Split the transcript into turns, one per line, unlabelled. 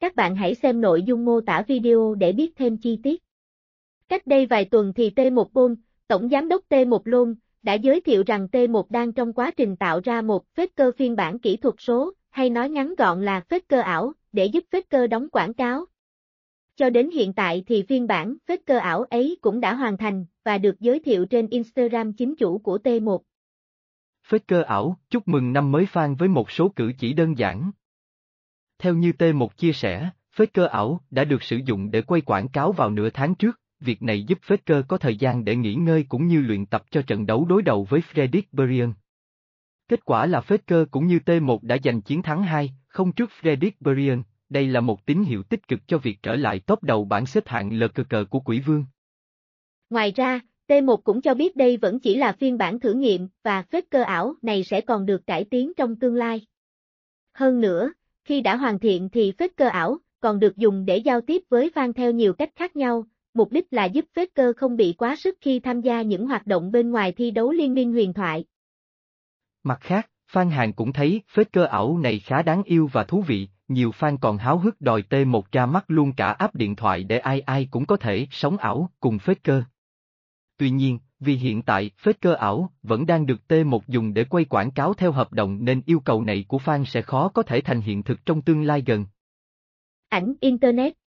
Các bạn hãy xem nội dung mô tả video để biết thêm chi tiết. Cách đây vài tuần thì T1 Bôn, Tổng Giám đốc T1 Lôn, đã giới thiệu rằng T1 đang trong quá trình tạo ra một cơ phiên bản kỹ thuật số, hay nói ngắn gọn là cơ ảo, để giúp cơ đóng quảng cáo. Cho đến hiện tại thì phiên bản cơ ảo ấy cũng đã hoàn thành và được giới thiệu trên Instagram chính chủ của T1.
cơ ảo, chúc mừng năm mới fan với một số cử chỉ đơn giản. Theo như T1 chia sẻ, Faker ảo đã được sử dụng để quay quảng cáo vào nửa tháng trước, việc này giúp Faker có thời gian để nghỉ ngơi cũng như luyện tập cho trận đấu đối đầu với Frederick Berrien. Kết quả là Faker cũng như T1 đã giành chiến thắng 2, không trước Frederick Berrien, đây là một tín hiệu tích cực cho việc trở lại top đầu bảng xếp hạng lờ cờ cờ của Quỷ Vương.
Ngoài ra, T1 cũng cho biết đây vẫn chỉ là phiên bản thử nghiệm và Faker ảo này sẽ còn được cải tiến trong tương lai. Hơn nữa, khi đã hoàn thiện thì phết cơ ảo, còn được dùng để giao tiếp với fan theo nhiều cách khác nhau, mục đích là giúp phết cơ không bị quá sức khi tham gia những hoạt động bên ngoài thi đấu liên minh huyền thoại.
Mặt khác, fan hàng cũng thấy phết cơ ảo này khá đáng yêu và thú vị, nhiều fan còn háo hức đòi tê một ra mắt luôn cả áp điện thoại để ai ai cũng có thể sống ảo cùng phết cơ. Tuy nhiên, vì hiện tại Faker ảo vẫn đang được T1 dùng để quay quảng cáo theo hợp đồng nên yêu cầu này của fan sẽ khó có thể thành hiện thực trong tương lai gần.
Ảnh Internet